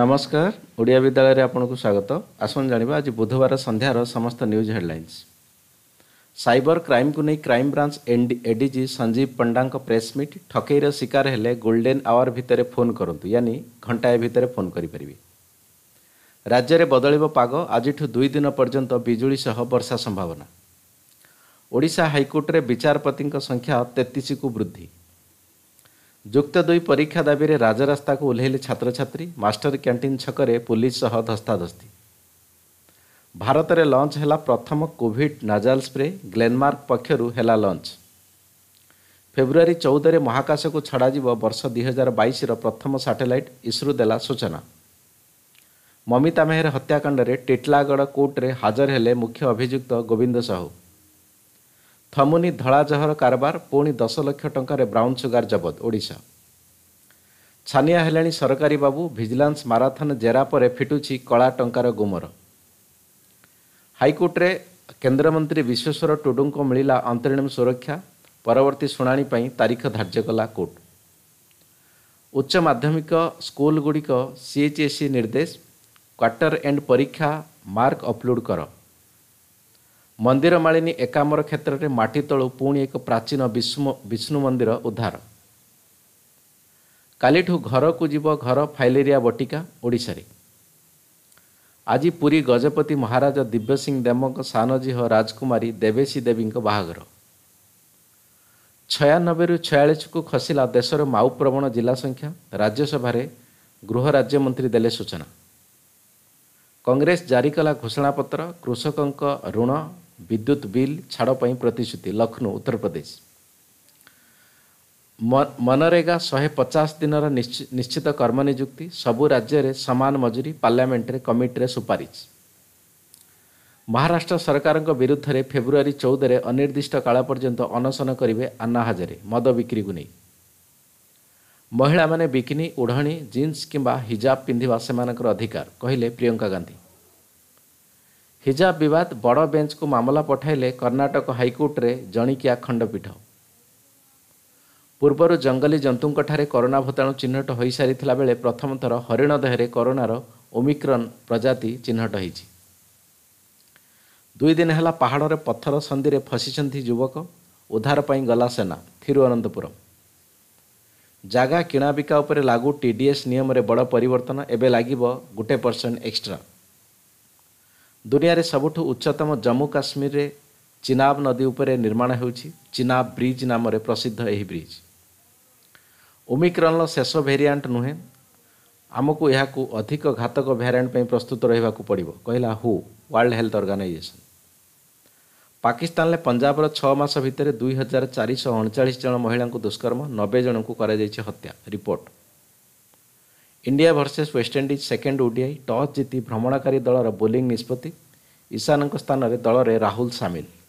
ନମସ୍କାର ଓଡ଼ିଆ ବିଦ୍ୟାଳୟରେ ଆପଣଙ୍କୁ ସ୍ୱାଗତ ଆସନ୍ତୁ ଜାଣିବା ଆଜି ବୁଧବାର ସନ୍ଧ୍ୟାର ସମସ୍ତ ନ୍ୟୁଜ୍ ହେଡ଼ଲାଇନ୍ସ ସାଇବର କ୍ରାଇମ୍କୁ ନେଇ କ୍ରାଇମ୍ବ୍ରାଞ୍ଚ ଏନ୍ଡି ଏଡିଜି ସଞ୍ଜୀବ ପଣ୍ଡାଙ୍କ ପ୍ରେସମିଟ୍ ଠକେଇର ଶିକାର ହେଲେ ଗୋଲ୍ଡେନ୍ ଆୱାର ଭିତରେ ଫୋନ୍ କରନ୍ତୁ ୟାନି ଘଣ୍ଟାଏ ଭିତରେ ଫୋନ୍ କରିପାରିବେ ରାଜ୍ୟରେ ବଦଳିବ ପାଗ ଆଜିଠୁ ଦୁଇ ଦିନ ପର୍ଯ୍ୟନ୍ତ ବିଜୁଳି ସହ ବର୍ଷା ସମ୍ଭାବନା ଓଡ଼ିଶା ହାଇକୋର୍ଟରେ ବିଚାରପତିଙ୍କ ସଂଖ୍ୟା ତେତିଶକୁ ବୃଦ୍ଧି ଯୁକ୍ତ ଦୁଇ ପରୀକ୍ଷା ଦାବିରେ ରାଜରାସ୍ତାକୁ ଓହ୍ଲାଇଲେ ଛାତ୍ରଛାତ୍ରୀ ମାଷ୍ଟର କ୍ୟାଣ୍ଟିନ୍ ଛକରେ ପୁଲିସ୍ ସହ ଧସ୍ତାଧସ୍ତି ଭାରତରେ ଲଞ୍ଚ ହେଲା ପ୍ରଥମ କୋଭିଡ୍ ନାଜାଲ୍ ସ୍ପ୍ରେ ଗ୍ଲେନ୍ମାର୍କ ପକ୍ଷରୁ ହେଲା ଲଞ୍ଚ ଫେବୃଆରୀ ଚଉଦରେ ମହାକାଶକୁ ଛଡ଼ାଯିବ ବର୍ଷ ଦୁଇ ହଜାର ବାଇଶର ପ୍ରଥମ ସାଟେଲାଇଟ୍ ଇସ୍ରୋ ଦେଲା ସୂଚନା ମମିତା ମେହେର ହତ୍ୟାକାଣ୍ଡରେ ଟିଟଲାଗଡ଼ କୋର୍ଟରେ ହାଜର ହେଲେ ମୁଖ୍ୟ ଅଭିଯୁକ୍ତ ଗୋବିନ୍ଦ ସାହୁ ଥମୁନି ଧଳାଜହର କାରବାର ପୁଣି ଦଶ ଲକ୍ଷ ଟଙ୍କାରେ ବ୍ରାଉନ୍ ସୁଗାର ଜବତ ଓଡ଼ିଶା ଛାନିଆ ହେଲେଣି ସରକାରୀ ବାବୁ ଭିଜିଲାନ୍ସ ମାରାଥନ୍ ଜେରା ପରେ ଫିଟୁଛି କଳା ଟଙ୍କାର ଗୁମର ହାଇକୋର୍ଟରେ କେନ୍ଦ୍ରମନ୍ତ୍ରୀ ବିଶ୍ୱେଶ୍ୱର ଟୁଡୁଙ୍କ ମିଳିଲା ଅନ୍ତରୀଣ ସୁରକ୍ଷା ପରବର୍ତ୍ତୀ ଶୁଣାଣି ପାଇଁ ତାରିଖ ଧାର୍ଯ୍ୟ କଲା କୋର୍ଟ ଉଚ୍ଚ ମାଧ୍ୟମିକ ସ୍କୁଲଗୁଡ଼ିକ ସିଏଚ୍ଏସ୍ସି ନିର୍ଦ୍ଦେଶ କ୍ୱାର୍ଟର ଏଣ୍ଡ ପରୀକ୍ଷା ମାର୍କ ଅପଲୋଡ଼୍ କର ମନ୍ଦିର ମାଳିନୀ ଏକାମର କ୍ଷେତ୍ରରେ ମାଟି ତଳୁ ପୁଣି ଏକ ପ୍ରାଚୀନ ବିଷ୍ଣୁ ମନ୍ଦିର ଉଦ୍ଧାର କାଲିଠୁ ଘରକୁ ଯିବ ଘର ଫାଇଲେରିଆ ବଟିକା ଓଡ଼ିଶାରେ ଆଜି ପୁରୀ ଗଜପତି ମହାରାଜ ଦିବ୍ୟସିଂ ଦେବଙ୍କ ସାନ ଝିହ ରାଜକୁମାରୀ ଦେବେଶୀ ଦେବୀଙ୍କ ବାହାଘର ଛୟାନବେରୁ ଛୟାଳିଶକୁ ଖସିଲା ଦେଶର ମାଉପ୍ରବଣ ଜିଲ୍ଲା ସଂଖ୍ୟା ରାଜ୍ୟସଭାରେ ଗୃହ ରାଜ୍ୟମନ୍ତ୍ରୀ ଦେଲେ ସୂଚନା କଂଗ୍ରେସ ଜାରି କଲା ଘୋଷଣାପତ୍ର କୃଷକଙ୍କ ଋଣ ବିଦ୍ୟୁତ୍ ବିଲ୍ ଛାଡ଼ ପାଇଁ ପ୍ରତିଶ୍ରୁତି ଲକ୍ଷ୍ନୌ ଉତ୍ତରପ୍ରଦେଶ ମନରେଗା ଶହେ ପଚାଶ ଦିନର ନିଶ୍ଚିତ କର୍ମନିଯୁକ୍ତି ସବୁ ରାଜ୍ୟରେ ସମାନ ମଜୁରୀ ପାର୍ଲାମେଣ୍ଟରେ କମିଟିରେ ସୁପାରିଶ ମହାରାଷ୍ଟ୍ର ସରକାରଙ୍କ ବିରୁଦ୍ଧରେ ଫେବୃଆରୀ ଚଉଦରେ ଅନିର୍ଦ୍ଦିଷ୍ଟ କାଳ ପର୍ଯ୍ୟନ୍ତ ଅନଶନ କରିବେ ଆନ୍ନା ହାଜରେ ମଦ ବିକ୍ରିକୁ ନେଇ ମହିଳାମାନେ ବିକିନି ଉଢ଼ଣୀ ଜିନ୍ସ କିମ୍ବା ହିଜାବ ପିନ୍ଧିବା ସେମାନଙ୍କର ଅଧିକାର କହିଲେ ପ୍ରିୟଙ୍କା ଗାନ୍ଧୀ ହିଜାବ ବିବାଦ ବଡ଼ ବେଞ୍ଚକୁ ମାମଲା ପଠାଇଲେ କର୍ଣ୍ଣାଟକ ହାଇକୋର୍ଟରେ ଜଣିକିଆ ଖଣ୍ଡପୀଠ ପୂର୍ବରୁ ଜଙ୍ଗଲୀ ଜନ୍ତୁଙ୍କଠାରେ କରୋନା ଭୂତାଣୁ ଚିହ୍ନଟ ହୋଇସାରିଥିଲା ବେଳେ ପ୍ରଥମଥର ହରିଣ ଦେହରେ କରୋନାର ଓମିକ୍ରନ୍ ପ୍ରଜାତି ଚିହ୍ନଟ ହୋଇଛି ଦୁଇ ଦିନ ହେଲା ପାହାଡ଼ରେ ପଥର ସନ୍ଧିରେ ଫସିଛନ୍ତି ଯୁବକ ଉଦ୍ଧାର ପାଇଁ ଗଲା ସେନା ଥିରୁଅନନ୍ତପୁରମ୍ ଜାଗା କିଣାବିକା ଉପରେ ଲାଗୁ ଟି ଡି ଏସ୍ ନିୟମରେ ବଡ଼ ପରିବର୍ତ୍ତନ ଏବେ ଲାଗିବ ଗୋଟେ ପରସେଣ୍ଟ ଏକ୍ସଟ୍ରା ଦୁନିଆରେ ସବୁଠୁ ଉଚ୍ଚତମ ଜମ୍ମୁ କାଶ୍ମୀରରେ ଚିନାବ ନଦୀ ଉପରେ ନିର୍ମାଣ ହେଉଛି ଚିନାବ ବ୍ରିଜ୍ ନାମରେ ପ୍ରସିଦ୍ଧ ଏହି ବ୍ରିଜ୍ ଓମିକ୍ରନ୍ର ଶେଷ ଭେରିଆଣ୍ଟ ନୁହେଁ ଆମକୁ ଏହାକୁ ଅଧିକ ଘାତକ ଭେରିଆଣ୍ଟ ପାଇଁ ପ୍ରସ୍ତୁତ ରହିବାକୁ ପଡ଼ିବ କହିଲା ହୁ ୱାର୍ଲଡ ହେଲ୍ଥ ଅର୍ଗାନାଇଜେସନ୍ ପାକିସ୍ତାନରେ ପଞ୍ଜାବର ଛଅ ମାସ ଭିତରେ ଦୁଇ ହଜାର ଚାରିଶହ ଅଣଚାଳିଶ ଜଣ ମହିଳାଙ୍କୁ ଦୁଷ୍କର୍ମ ନବେ ଜଣଙ୍କୁ କରାଯାଇଛି ହତ୍ୟା report India versus West Indies second ODI toss ଜିତି ଭ୍ରମଣକାରୀ ଦଳର ବୋଲିଂ ନିଷ୍ପତ୍ତି ଇଶାନଙ୍କ ସ୍ଥାନରେ ଦଳରେ ରାହୁଲ ସାମିଲ